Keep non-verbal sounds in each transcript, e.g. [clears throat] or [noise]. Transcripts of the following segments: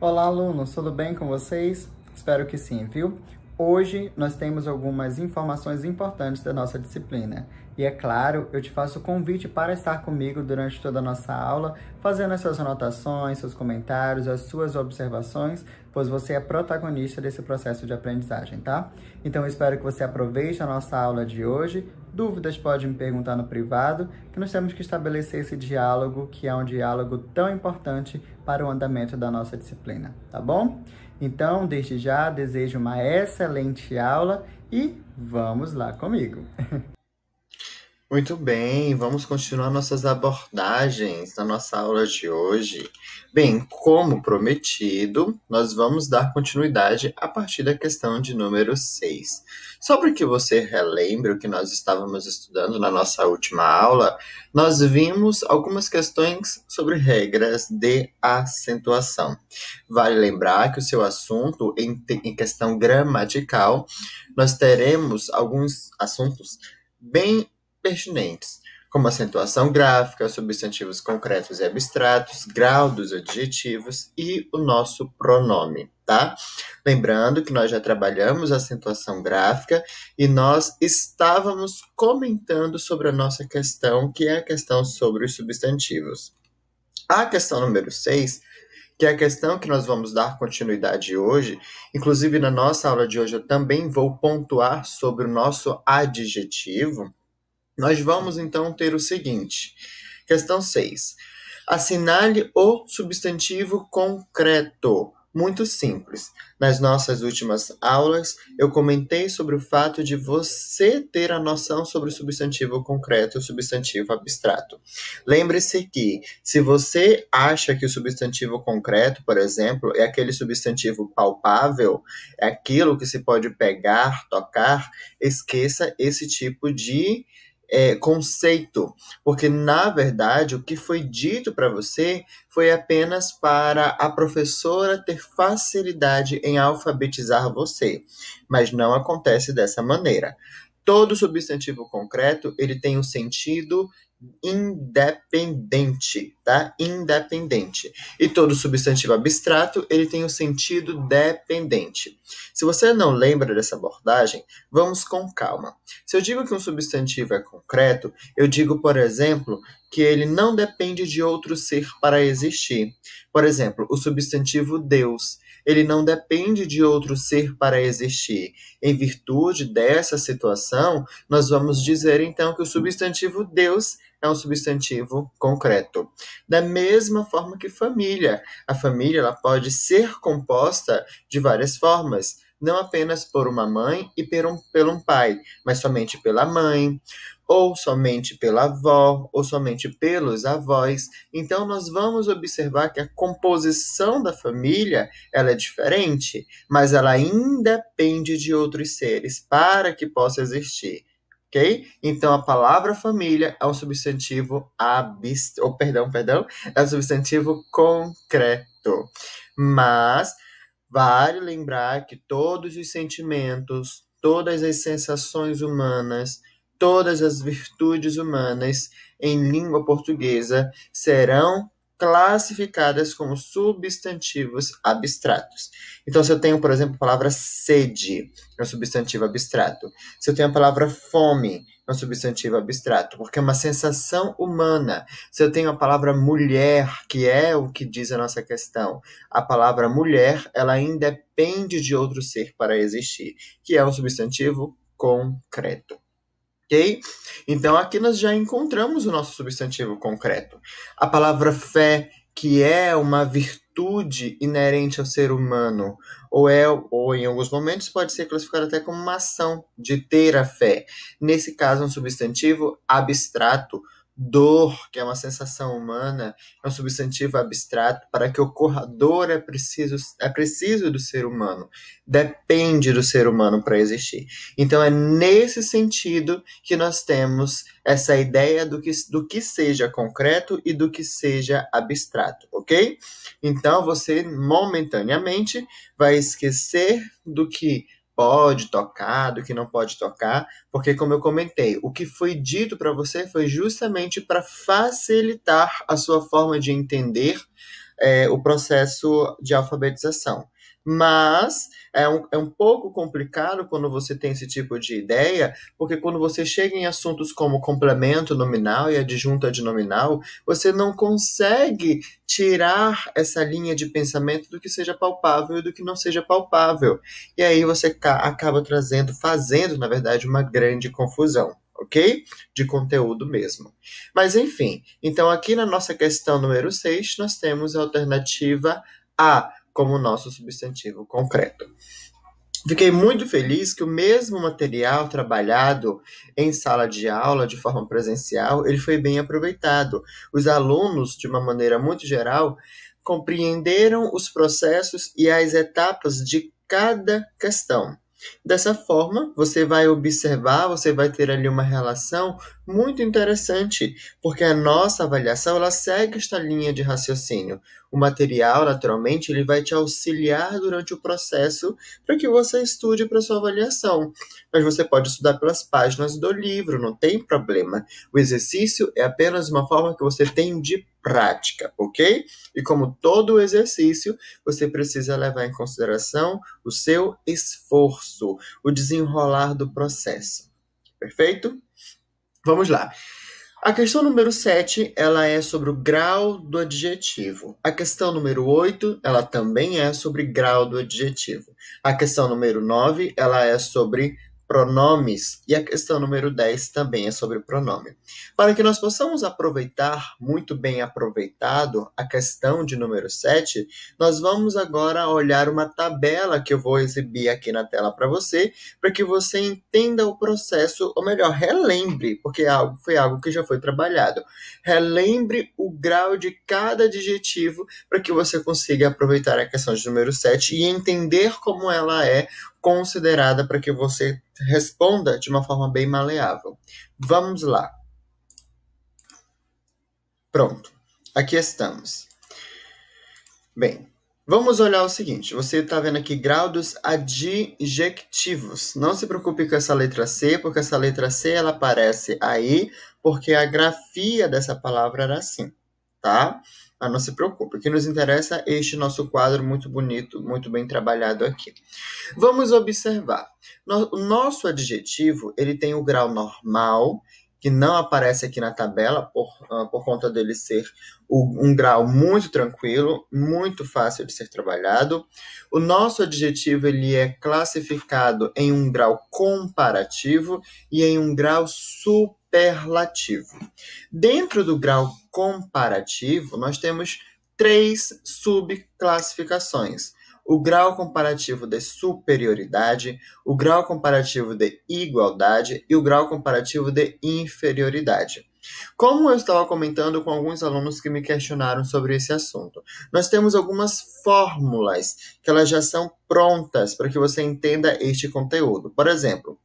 Olá, alunos, tudo bem com vocês? Espero que sim, viu? Hoje nós temos algumas informações importantes da nossa disciplina. E é claro, eu te faço o convite para estar comigo durante toda a nossa aula, fazendo as suas anotações, seus comentários, as suas observações, pois você é protagonista desse processo de aprendizagem, tá? Então eu espero que você aproveite a nossa aula de hoje. Dúvidas pode me perguntar no privado, que nós temos que estabelecer esse diálogo, que é um diálogo tão importante para o andamento da nossa disciplina, tá bom? Então, desde já, desejo uma excelente aula e vamos lá comigo! [laughs] Muito bem, vamos continuar nossas abordagens na nossa aula de hoje. Bem, como prometido, nós vamos dar continuidade a partir da questão de número 6. Só para que você relembre o que nós estávamos estudando na nossa última aula, nós vimos algumas questões sobre regras de acentuação. Vale lembrar que o seu assunto, em, em questão gramatical, nós teremos alguns assuntos bem pertinentes, como acentuação gráfica, substantivos concretos e abstratos, grau dos adjetivos e o nosso pronome, tá? Lembrando que nós já trabalhamos acentuação gráfica e nós estávamos comentando sobre a nossa questão, que é a questão sobre os substantivos. A questão número 6 que é a questão que nós vamos dar continuidade hoje. Inclusive, na nossa aula de hoje, eu também vou pontuar sobre o nosso adjetivo, nós vamos então ter o seguinte. Questão 6. Assinale o substantivo concreto. Muito simples. Nas nossas últimas aulas, eu comentei sobre o fato de você ter a noção sobre o substantivo concreto e o substantivo abstrato. Lembre-se que, se você acha que o substantivo concreto, por exemplo, é aquele substantivo palpável, é aquilo que se pode pegar, tocar, esqueça esse tipo de é, conceito, porque na verdade o que foi dito para você foi apenas para a professora ter facilidade em alfabetizar você, mas não acontece dessa maneira. Todo substantivo concreto ele tem um sentido independente, tá? Independente. E todo substantivo abstrato, ele tem o um sentido dependente. Se você não lembra dessa abordagem, vamos com calma. Se eu digo que um substantivo é concreto, eu digo, por exemplo, que ele não depende de outro ser para existir. Por exemplo, o substantivo Deus, ele não depende de outro ser para existir. Em virtude dessa situação, nós vamos dizer então que o substantivo Deus é um substantivo concreto. Da mesma forma que família, a família ela pode ser composta de várias formas, não apenas por uma mãe e por um, pelo um pai, mas somente pela mãe, ou somente pela avó, ou somente pelos avós. Então nós vamos observar que a composição da família, ela é diferente, mas ela ainda depende de outros seres para que possa existir. OK? Então a palavra família é um substantivo abst... ou oh, perdão, perdão, é um substantivo concreto. Mas vale lembrar que todos os sentimentos, todas as sensações humanas, todas as virtudes humanas em língua portuguesa serão classificadas como substantivos abstratos. Então, se eu tenho, por exemplo, a palavra sede, é um substantivo abstrato. Se eu tenho a palavra fome, é um substantivo abstrato, porque é uma sensação humana. Se eu tenho a palavra mulher, que é o que diz a nossa questão, a palavra mulher, ela independe de outro ser para existir, que é um substantivo concreto ok? Então aqui nós já encontramos o nosso substantivo concreto. A palavra fé, que é uma virtude inerente ao ser humano, ou é ou em alguns momentos pode ser classificada até como uma ação de ter a fé. Nesse caso, é um substantivo abstrato dor, que é uma sensação humana, é um substantivo abstrato. Para que ocorra dor é preciso, é preciso do ser humano, depende do ser humano para existir. Então é nesse sentido que nós temos essa ideia do que, do que seja concreto e do que seja abstrato, ok? Então você momentaneamente vai esquecer do que pode tocar, do que não pode tocar, porque, como eu comentei, o que foi dito para você foi justamente para facilitar a sua forma de entender é, o processo de alfabetização mas é um, é um pouco complicado quando você tem esse tipo de ideia, porque quando você chega em assuntos como complemento nominal e adjunta de nominal, você não consegue tirar essa linha de pensamento do que seja palpável e do que não seja palpável. E aí você acaba trazendo, fazendo, na verdade, uma grande confusão ok? De conteúdo mesmo. Mas enfim, então aqui na nossa questão número 6, nós temos a alternativa A como nosso substantivo concreto. Fiquei muito feliz que o mesmo material trabalhado em sala de aula de forma presencial, ele foi bem aproveitado. Os alunos, de uma maneira muito geral, compreenderam os processos e as etapas de cada questão. Dessa forma, você vai observar, você vai ter ali uma relação muito interessante, porque a nossa avaliação ela segue esta linha de raciocínio. O material, naturalmente, ele vai te auxiliar durante o processo para que você estude para sua avaliação. Mas você pode estudar pelas páginas do livro, não tem problema. O exercício é apenas uma forma que você tem de prática, ok? E como todo exercício, você precisa levar em consideração o seu esforço, o desenrolar do processo. Perfeito? Vamos lá. A questão número 7, ela é sobre o grau do adjetivo. A questão número 8, ela também é sobre grau do adjetivo. A questão número 9, ela é sobre pronomes. E a questão número 10 também é sobre o pronome. Para que nós possamos aproveitar, muito bem aproveitado, a questão de número 7, nós vamos agora olhar uma tabela que eu vou exibir aqui na tela para você, para que você entenda o processo, ou melhor, relembre, porque é algo, foi algo que já foi trabalhado. Relembre o grau de cada adjetivo para que você consiga aproveitar a questão de número 7 e entender como ela é considerada para que você responda de uma forma bem maleável. Vamos lá. Pronto, aqui estamos. Bem, vamos olhar o seguinte: você está vendo aqui grau dos Não se preocupe com essa letra C, porque essa letra C ela aparece aí, porque a grafia dessa palavra era assim tá? Mas não se preocupe, o que nos interessa é este nosso quadro muito bonito, muito bem trabalhado aqui. Vamos observar. O nosso adjetivo, ele tem o grau normal que não aparece aqui na tabela, por, ah, por conta dele ser um grau muito tranquilo, muito fácil de ser trabalhado. O nosso adjetivo ele é classificado em um grau comparativo e em um grau superlativo. Dentro do grau comparativo, nós temos três subclassificações o grau comparativo de superioridade, o grau comparativo de igualdade e o grau comparativo de inferioridade. Como eu estava comentando com alguns alunos que me questionaram sobre esse assunto, nós temos algumas fórmulas que elas já são prontas para que você entenda este conteúdo. Por exemplo,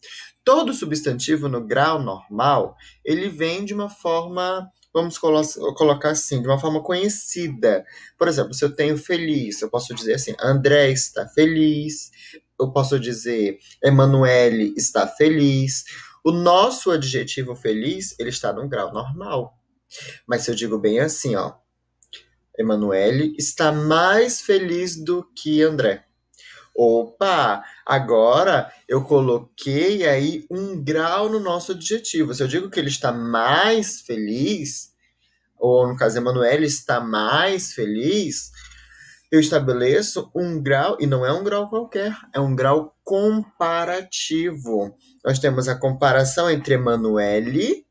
todo substantivo no grau normal, ele vem de uma forma vamos colo colocar assim, de uma forma conhecida. Por exemplo, se eu tenho feliz, eu posso dizer assim, André está feliz, eu posso dizer, Emanuele está feliz. O nosso adjetivo feliz, ele está num grau normal. Mas se eu digo bem assim, ó, Emanuele está mais feliz do que André. Opa, Agora eu coloquei aí um grau no nosso adjetivo. Se eu digo que ele está mais feliz, ou no caso Emanuele está mais feliz, eu estabeleço um grau, e não é um grau qualquer, é um grau comparativo. Nós temos a comparação entre Emanuele,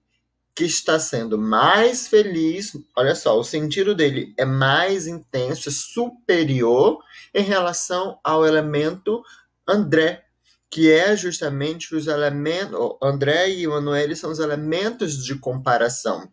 que está sendo mais feliz, olha só, o sentido dele é mais intenso, é superior em relação ao elemento André, que é justamente os elementos. André e Manuel são os elementos de comparação.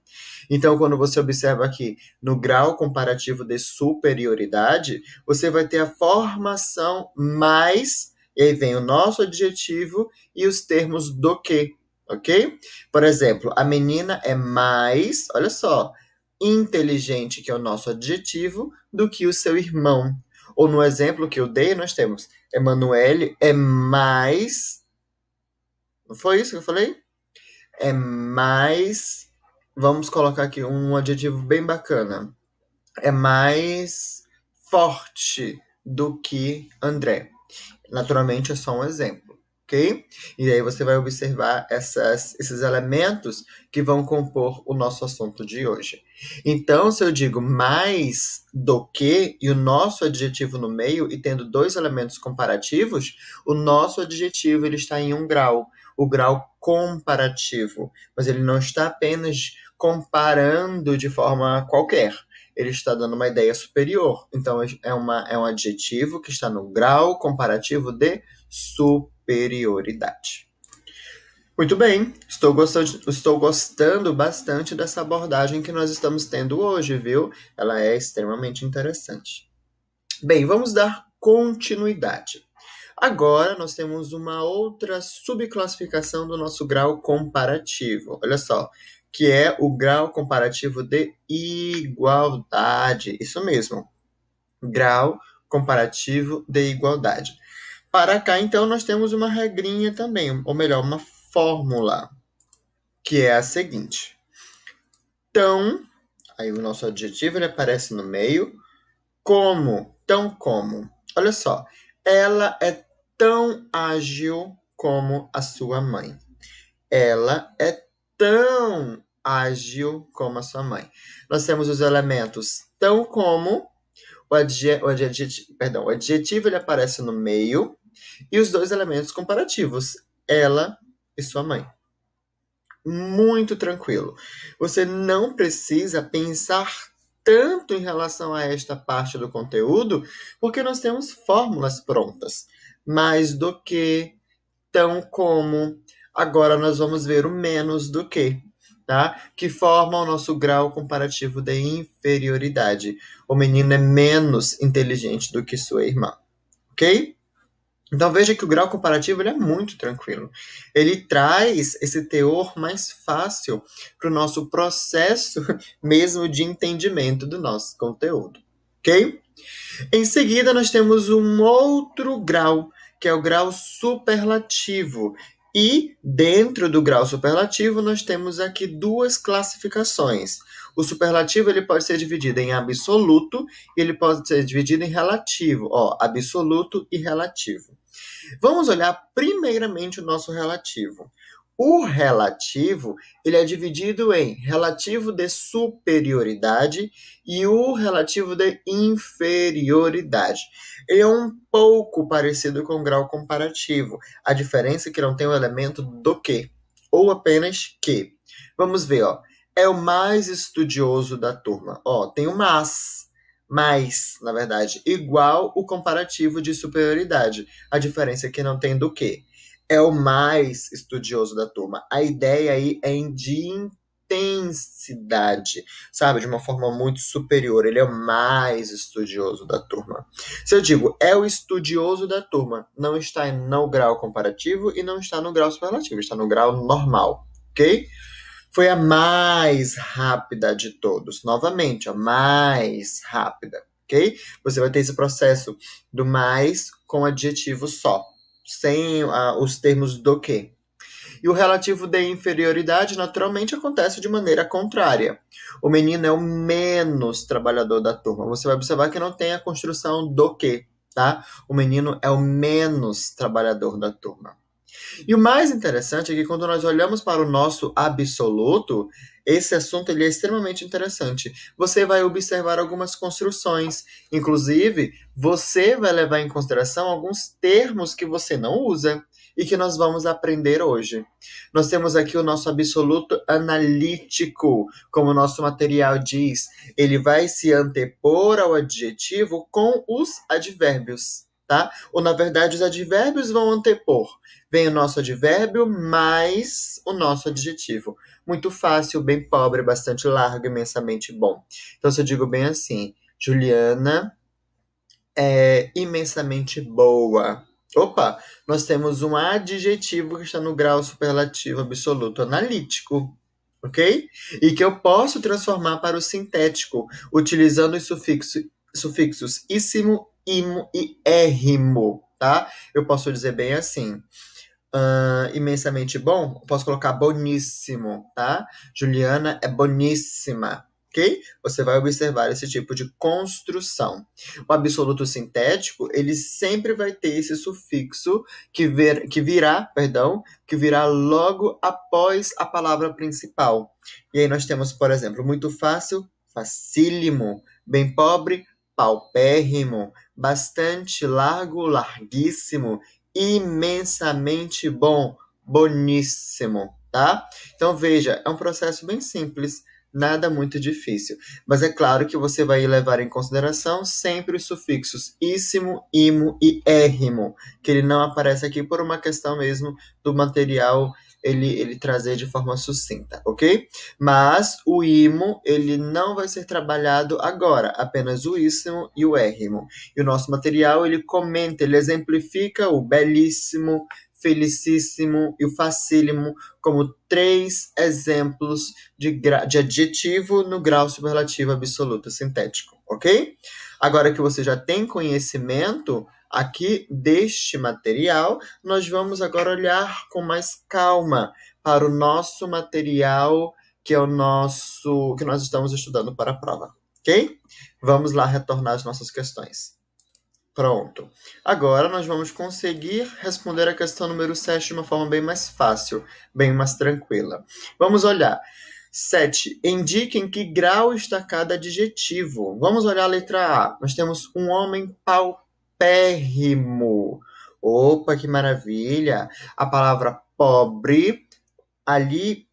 Então, quando você observa aqui no grau comparativo de superioridade, você vai ter a formação mais, e aí vem o nosso adjetivo e os termos do que, ok? Por exemplo, a menina é mais, olha só, inteligente, que é o nosso adjetivo, do que o seu irmão. Ou no exemplo que eu dei, nós temos Emanuele é mais. Não foi isso que eu falei? É mais. Vamos colocar aqui um adjetivo bem bacana. É mais forte do que André. Naturalmente é só um exemplo ok? E aí você vai observar essas, esses elementos que vão compor o nosso assunto de hoje. Então, se eu digo mais do que e o nosso adjetivo no meio e tendo dois elementos comparativos, o nosso adjetivo ele está em um grau, o grau comparativo, mas ele não está apenas comparando de forma qualquer ele está dando uma ideia superior. Então, é, uma, é um adjetivo que está no grau comparativo de superior superioridade. Muito bem, estou gostando, estou gostando bastante dessa abordagem que nós estamos tendo hoje, viu? Ela é extremamente interessante. Bem, vamos dar continuidade. Agora nós temos uma outra subclassificação do nosso grau comparativo. Olha só, que é o grau comparativo de igualdade. Isso mesmo. Grau comparativo de igualdade. Para cá, então, nós temos uma regrinha também, ou melhor, uma fórmula, que é a seguinte. Tão, aí o nosso adjetivo ele aparece no meio, como, tão como. Olha só, ela é tão ágil como a sua mãe. Ela é tão ágil como a sua mãe. Nós temos os elementos tão como, o, adje, o, adjetivo, perdão, o adjetivo ele aparece no meio, e os dois elementos comparativos, ela e sua mãe. Muito tranquilo. Você não precisa pensar tanto em relação a esta parte do conteúdo, porque nós temos fórmulas prontas, mais do que, tão como. Agora nós vamos ver o menos do que, tá? Que forma o nosso grau comparativo de inferioridade. O menino é menos inteligente do que sua irmã, ok? Então veja que o grau comparativo ele é muito tranquilo. Ele traz esse teor mais fácil para o nosso processo [laughs] mesmo de entendimento do nosso conteúdo. Ok? Em seguida, nós temos um outro grau, que é o grau superlativo, e dentro do grau superlativo, nós temos aqui duas classificações. O superlativo ele pode ser dividido em absoluto e ele pode ser dividido em relativo, ó, absoluto e relativo. Vamos olhar primeiramente o nosso relativo. O relativo, ele é dividido em relativo de superioridade e o relativo de inferioridade. Ele é um pouco parecido com o grau comparativo. A diferença é que não tem o elemento do que ou apenas que. Vamos ver, ó. É o mais estudioso da turma. Ó, tem o mas mais, na verdade, igual o comparativo de superioridade. A diferença é que não tem do que é o mais estudioso da turma. A ideia aí é de intensidade, sabe? De uma forma muito superior. Ele é o mais estudioso da turma. Se eu digo é o estudioso da turma, não está no grau comparativo e não está no grau superlativo, está no grau normal, ok? Foi a mais rápida de todos. Novamente, a mais rápida, ok? Você vai ter esse processo do mais com adjetivo só sem ah, os termos do que. E o relativo de inferioridade naturalmente acontece de maneira contrária. O menino é o menos trabalhador da turma. Você vai observar que não tem a construção do que, tá? O menino é o menos trabalhador da turma. E o mais interessante é que quando nós olhamos para o nosso absoluto, esse assunto ele é extremamente interessante. Você vai observar algumas construções, inclusive você vai levar em consideração alguns termos que você não usa e que nós vamos aprender hoje. Nós temos aqui o nosso absoluto analítico, como o nosso material diz, ele vai se antepor ao adjetivo com os advérbios tá? Ou na verdade os advérbios vão antepor. Vem o nosso advérbio mais o nosso adjetivo. Muito fácil, bem pobre, bastante largo, imensamente bom. Então se eu digo bem assim, Juliana é imensamente boa. Opa, nós temos um adjetivo que está no grau superlativo absoluto analítico, ok? E que eu posso transformar para o sintético, utilizando os sufixos, sufixos íssimo imo e érrimo, tá? Eu posso dizer bem assim. Uh, imensamente bom, eu posso colocar boníssimo, tá? Juliana é boníssima, ok? Você vai observar esse tipo de construção. O absoluto sintético, ele sempre vai ter esse sufixo que, ver, que virá, perdão, que virá logo após a palavra principal. E aí nós temos, por exemplo, muito fácil, facílimo, bem pobre, paupérrimo, bastante largo, larguíssimo, imensamente bom, boníssimo, tá? Então veja, é um processo bem simples, nada muito difícil. Mas é claro que você vai levar em consideração sempre os sufixos íssimo, imo e érrimo, que ele não aparece aqui por uma questão mesmo do material ele, ele trazer de forma sucinta, ok? Mas o imo, ele não vai ser trabalhado agora, apenas o íssimo e o érrimo. E o nosso material, ele comenta, ele exemplifica o belíssimo, felicíssimo e o facílimo como três exemplos de, de adjetivo no grau superlativo absoluto sintético ok? Agora que você já tem conhecimento aqui deste material, nós vamos agora olhar com mais calma para o nosso material que é o nosso que nós estamos estudando para a prova, ok? Vamos lá retornar as nossas questões. Pronto. Agora nós vamos conseguir responder a questão número 7 de uma forma bem mais fácil, bem mais tranquila. Vamos olhar. 7. Indiquem em que grau está cada adjetivo. Vamos olhar a letra A. Nós temos um homem paupérrimo. Opa, que maravilha! A palavra pobre, ali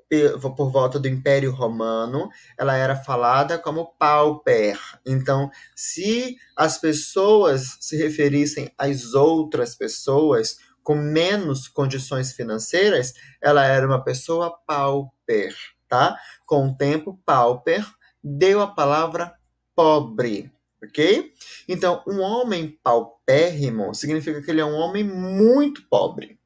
por volta do Império Romano, ela era falada como pauper. Então, se as pessoas se referissem às outras pessoas com menos condições financeiras, ela era uma pessoa pauper tá? Com o tempo, pauper deu a palavra pobre, ok? Então, um homem paupérrimo significa que ele é um homem muito pobre,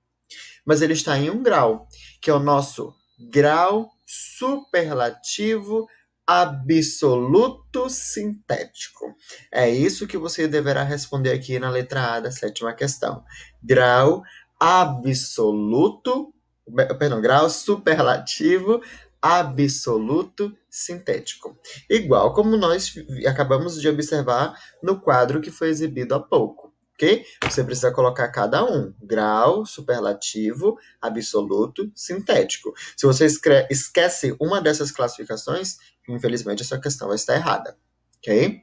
mas ele está em um grau, que é o nosso grau superlativo absoluto sintético. É isso que você deverá responder aqui na letra A da sétima questão. Grau absoluto, perdão, grau superlativo absoluto sintético, igual como nós acabamos de observar no quadro que foi exibido há pouco. Okay? Você precisa colocar cada um: grau, superlativo, absoluto, sintético. Se você esquece uma dessas classificações, infelizmente a sua questão vai estar errada. Ok?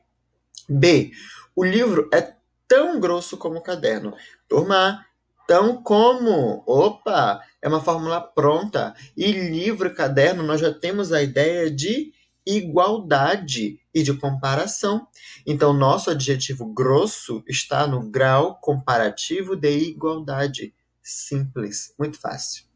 B. O livro é tão grosso como o caderno. Turma, então, como? Opa, é uma fórmula pronta. E livro, caderno, nós já temos a ideia de igualdade e de comparação. Então, nosso adjetivo grosso está no grau comparativo de igualdade. Simples, muito fácil.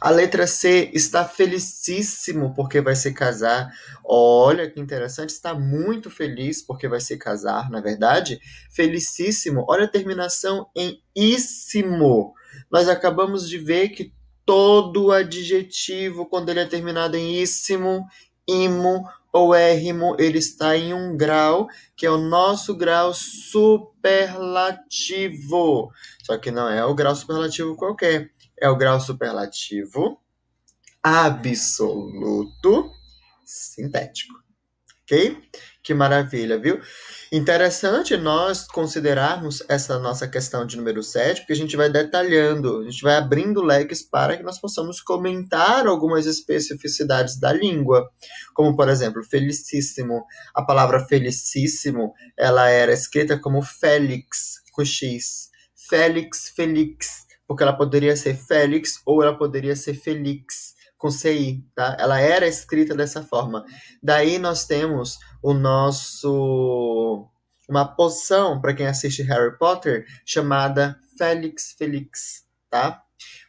A letra C está felicíssimo porque vai se casar. Olha que interessante, está muito feliz porque vai se casar, na é verdade. Felicíssimo. Olha a terminação em íssimo. Nós acabamos de ver que todo adjetivo, quando ele é terminado em íssimo, imo ou érrimo, ele está em um grau, que é o nosso grau superlativo. Só que não é o grau superlativo qualquer é o grau superlativo absoluto sintético. Ok? Que maravilha, viu? Interessante nós considerarmos essa nossa questão de número 7, porque a gente vai detalhando, a gente vai abrindo leques para que nós possamos comentar algumas especificidades da língua, como por exemplo, felicíssimo. A palavra felicíssimo, ela era escrita como Félix, com X. Félix, Felix porque ela poderia ser Félix ou ela poderia ser Felix com CI, tá? Ela era escrita dessa forma. Daí nós temos o nosso uma poção para quem assiste Harry Potter chamada Félix Felix, tá?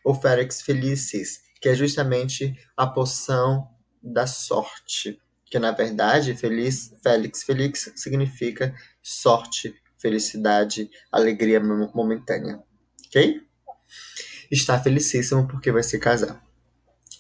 Ou Félix Felicis, que é justamente a poção da sorte, que na verdade feliz Félix Felix significa sorte, felicidade, alegria momentânea, ok? Está felicíssimo porque vai se casar.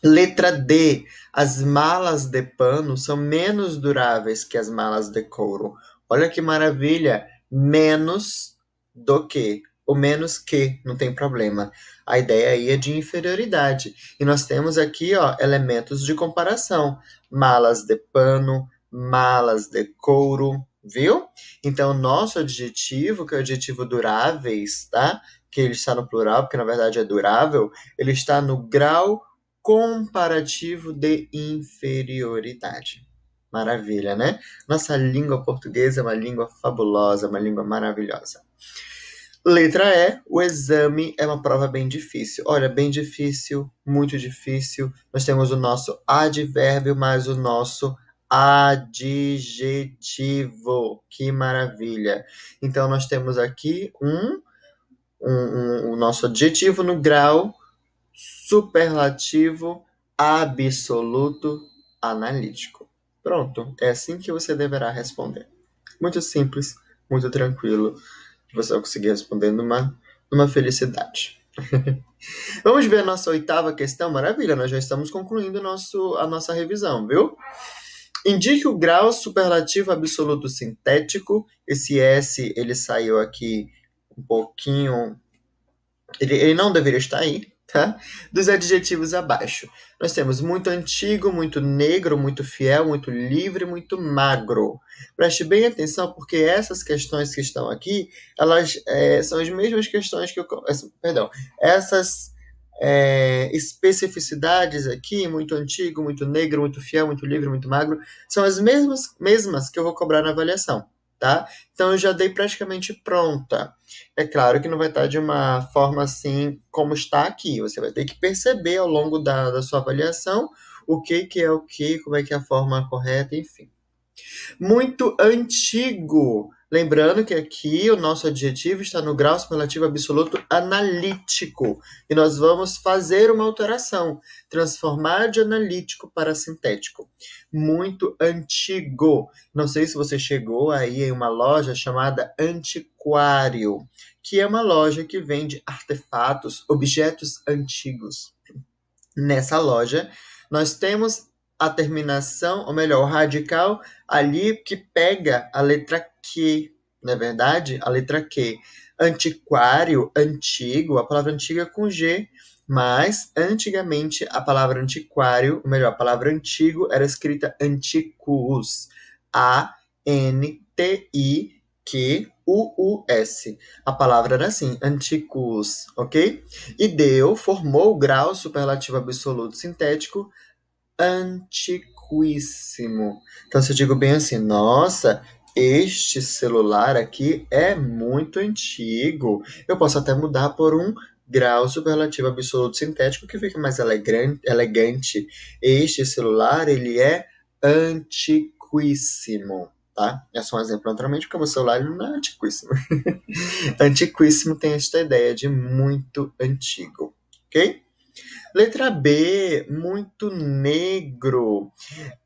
Letra D. As malas de pano são menos duráveis que as malas de couro. Olha que maravilha! Menos do que. O menos que, não tem problema. A ideia aí é de inferioridade. E nós temos aqui ó, elementos de comparação: malas de pano, malas de couro, viu? Então, nosso adjetivo, que é o adjetivo duráveis, tá? que ele está no plural, porque na verdade é durável, ele está no grau comparativo de inferioridade. Maravilha, né? Nossa língua portuguesa é uma língua fabulosa, uma língua maravilhosa. Letra E, o exame é uma prova bem difícil. Olha, bem difícil, muito difícil. Nós temos o nosso advérbio mais o nosso adjetivo. Que maravilha. Então, nós temos aqui um um, um, o nosso adjetivo no grau superlativo absoluto analítico. Pronto, é assim que você deverá responder. Muito simples, muito tranquilo, você vai conseguir responder numa, numa felicidade. [laughs] Vamos ver a nossa oitava questão? Maravilha, nós já estamos concluindo nosso, a nossa revisão, viu? Indique o grau superlativo absoluto sintético. Esse S ele saiu aqui um pouquinho. Ele, ele não deveria estar aí, tá? Dos adjetivos abaixo. Nós temos muito antigo, muito negro, muito fiel, muito livre, muito magro. Preste bem atenção, porque essas questões que estão aqui, elas é, são as mesmas questões que eu. Perdão. Essas. É, especificidades aqui, muito antigo, muito negro, muito fiel, muito livre, muito magro, são as mesmas, mesmas que eu vou cobrar na avaliação tá? Então eu já dei praticamente pronta. É claro que não vai estar tá de uma forma assim como está aqui. Você vai ter que perceber ao longo da, da sua avaliação o que, que é o que, como é que é a forma correta, enfim. Muito antigo. Lembrando que aqui o nosso adjetivo está no grau superlativo absoluto analítico. E nós vamos fazer uma alteração, transformar de analítico para sintético. Muito antigo. Não sei se você chegou aí em uma loja chamada Antiquário, que é uma loja que vende artefatos, objetos antigos. Nessa loja, nós temos a terminação, ou melhor, o radical ali que pega a letra Q, não é verdade? A letra Q. Antiquário, antigo, a palavra antiga com G, mas antigamente a palavra antiquário, ou melhor, a palavra antigo era escrita antiquus. A-N-T-I-Q-U-U-S. A palavra era assim, antiquus, ok? E deu, formou o grau superlativo absoluto sintético antiquíssimo. Então, se eu digo bem assim, nossa, este celular aqui é muito antigo. Eu posso até mudar por um grau superlativo absoluto sintético que fica mais elegante. Este celular, ele é antiquíssimo, tá? É só um exemplo, naturalmente, porque o meu celular não é antiquíssimo. [laughs] antiquíssimo tem esta ideia de muito antigo, ok? Letra B, muito negro.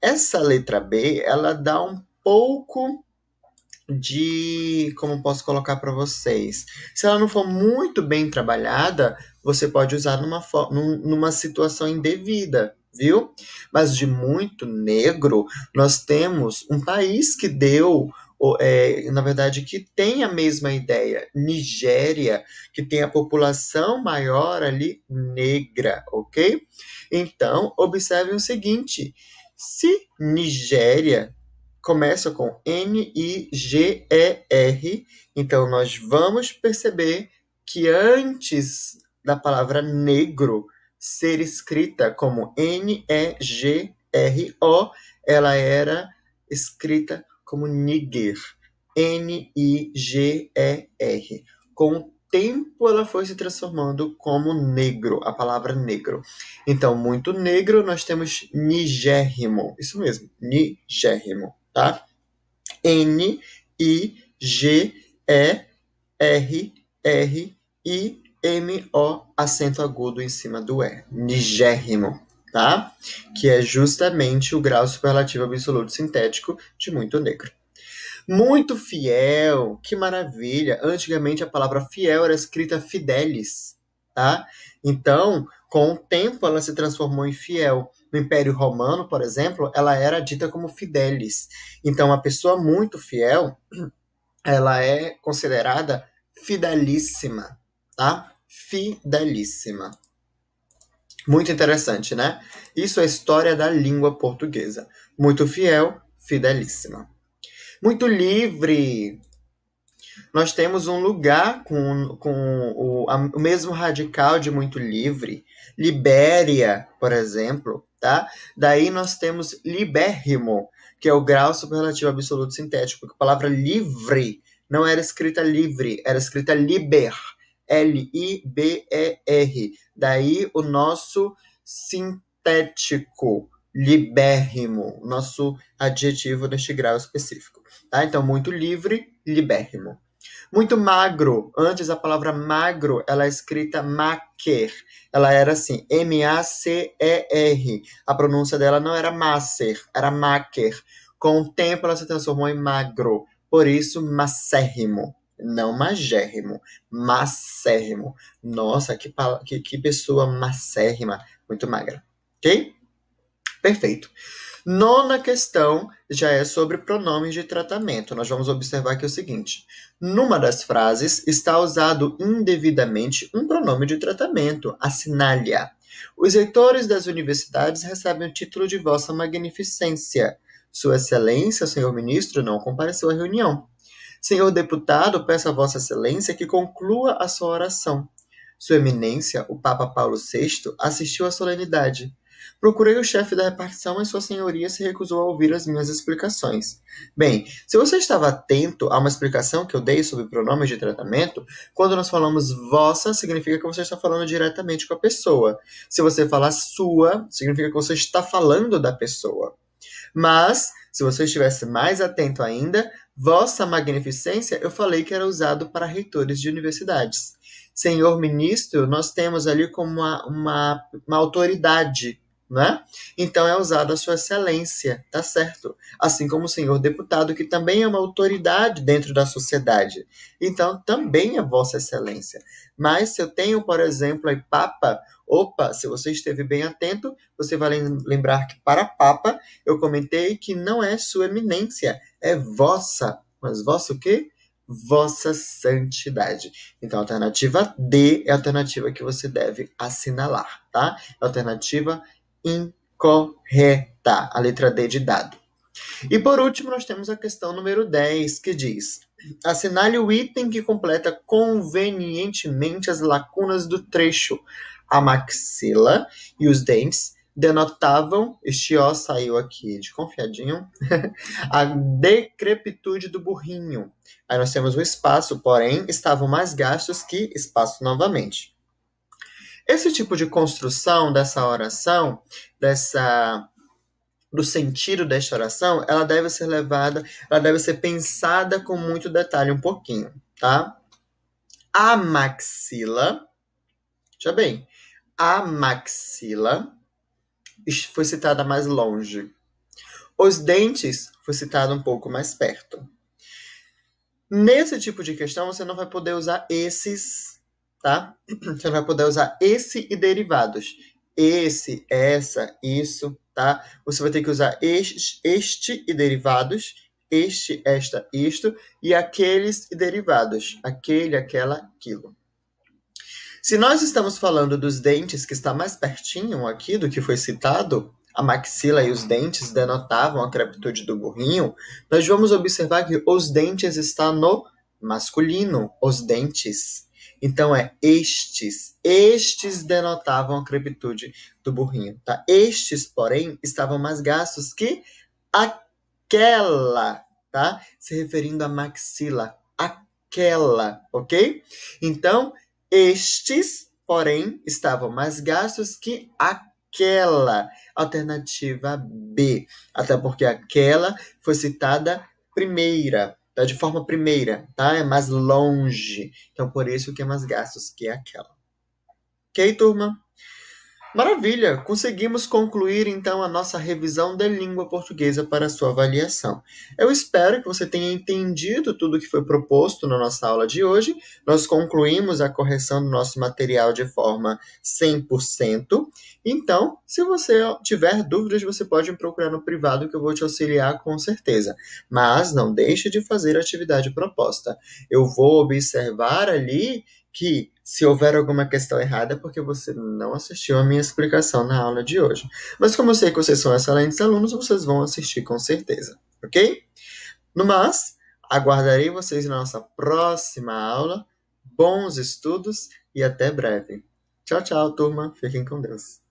Essa letra B, ela dá um pouco de como posso colocar para vocês. Se ela não for muito bem trabalhada, você pode usar numa, numa situação indevida, viu? Mas de muito negro, nós temos um país que deu é, na verdade, que tem a mesma ideia. Nigéria, que tem a população maior ali negra, ok? Então, observem o seguinte: se Nigéria começa com N-I-G-E-R, então nós vamos perceber que antes da palavra negro ser escrita como N-E-G-R-O, ela era escrita como Niger, N-I-G-E-R. Com o tempo ela foi se transformando como negro, a palavra negro. Então, muito negro, nós temos nigérrimo, isso mesmo, nigérrimo, tá? N-I-G-E-R-R-I-M-O, acento agudo em cima do E, nigérrimo tá? Que é justamente o grau superlativo absoluto sintético de muito negro. Muito fiel, que maravilha! Antigamente a palavra fiel era escrita fidelis, tá? Então, com o tempo ela se transformou em fiel. No Império Romano, por exemplo, ela era dita como fidelis. Então, a pessoa muito fiel, [clears throat] ela é considerada fidelíssima, tá? Fidelíssima. Muito interessante, né? Isso é história da língua portuguesa. Muito fiel, fidelíssima. Muito livre. Nós temos um lugar com, com o, a, o mesmo radical de muito livre. Libéria, por exemplo, tá? Daí nós temos libérrimo, que é o grau superlativo absoluto sintético, porque a palavra livre não era escrita livre, era escrita liber. L-I-B-E-R. Daí o nosso sintético, libérrimo, nosso adjetivo deste grau específico. Tá? Então, muito livre, libérrimo. Muito magro. Antes a palavra magro, ela é escrita maquer. Ela era assim, M-A-C-E-R. A pronúncia dela não era macer, era maquer. Com o tempo ela se transformou em magro. Por isso, macérrimo. Não magérrimo, macérrimo. Nossa, que, que, que pessoa macérrima, muito magra. Ok? Perfeito. Nona questão já é sobre pronomes de tratamento. Nós vamos observar aqui o seguinte: numa das frases está usado indevidamente um pronome de tratamento, assinalha. Os reitores das universidades recebem o título de Vossa Magnificência. Sua Excelência, senhor ministro, não compareceu à reunião. Senhor deputado, peço a Vossa Excelência que conclua a sua oração. Sua Eminência, o Papa Paulo VI, assistiu à solenidade. Procurei o chefe da repartição, e Sua Senhoria se recusou a ouvir as minhas explicações. Bem, se você estava atento a uma explicação que eu dei sobre pronomes de tratamento, quando nós falamos vossa, significa que você está falando diretamente com a pessoa. Se você falar sua, significa que você está falando da pessoa. Mas, se você estivesse mais atento ainda, Vossa Magnificência, eu falei que era usado para reitores de universidades. Senhor ministro, nós temos ali como uma, uma, uma autoridade né? Então é usado a sua excelência, tá certo? Assim como o senhor deputado, que também é uma autoridade dentro da sociedade. Então também é vossa excelência. Mas se eu tenho, por exemplo, aí papa, opa, se você esteve bem atento, você vai lembrar que para papa eu comentei que não é sua eminência, é vossa. Mas vossa o quê? Vossa santidade. Então, a alternativa D é a alternativa que você deve assinalar, tá? Alternativa incorreta, a letra D de dado. E por último, nós temos a questão número 10, que diz: assinale o item que completa convenientemente as lacunas do trecho. A maxila e os dentes denotavam, este ó saiu aqui de confiadinho, [laughs] a decrepitude do burrinho. Aí nós temos o espaço, porém, estavam mais gastos que espaço novamente. Esse tipo de construção dessa oração, dessa do sentido desta oração, ela deve ser levada, ela deve ser pensada com muito detalhe um pouquinho, tá? A maxila, já bem, a maxila foi citada mais longe. Os dentes foi citado um pouco mais perto. Nesse tipo de questão, você não vai poder usar esses tá? Você vai poder usar esse e derivados. Esse, essa, isso, tá? Você vai ter que usar este, este e derivados, este, esta, isto, e aqueles e derivados, aquele, aquela, aquilo. Se nós estamos falando dos dentes, que está mais pertinho aqui do que foi citado, a maxila e os dentes denotavam a crepitude do burrinho, nós vamos observar que os dentes está no masculino, os dentes, então é estes. Estes denotavam a crepitude do burrinho. Tá? Estes, porém, estavam mais gastos que aquela, tá? Se referindo à maxila. Aquela, ok? Então, estes, porém, estavam mais gastos que aquela. Alternativa B. Até porque aquela foi citada primeira, tá de forma primeira, tá? É mais longe. Então, por isso que é mais gastos que é aquela. Ok, turma? Maravilha! Conseguimos concluir então a nossa revisão da língua portuguesa para sua avaliação. Eu espero que você tenha entendido tudo que foi proposto na nossa aula de hoje. Nós concluímos a correção do nosso material de forma 100%. Então, se você tiver dúvidas, você pode me procurar no privado que eu vou te auxiliar com certeza. Mas não deixe de fazer a atividade proposta. Eu vou observar ali que se houver alguma questão errada, é porque você não assistiu a minha explicação na aula de hoje. Mas como eu sei que vocês são excelentes alunos, vocês vão assistir com certeza, ok? No mais, aguardarei vocês na nossa próxima aula. Bons estudos e até breve. Tchau, tchau, turma. Fiquem com Deus.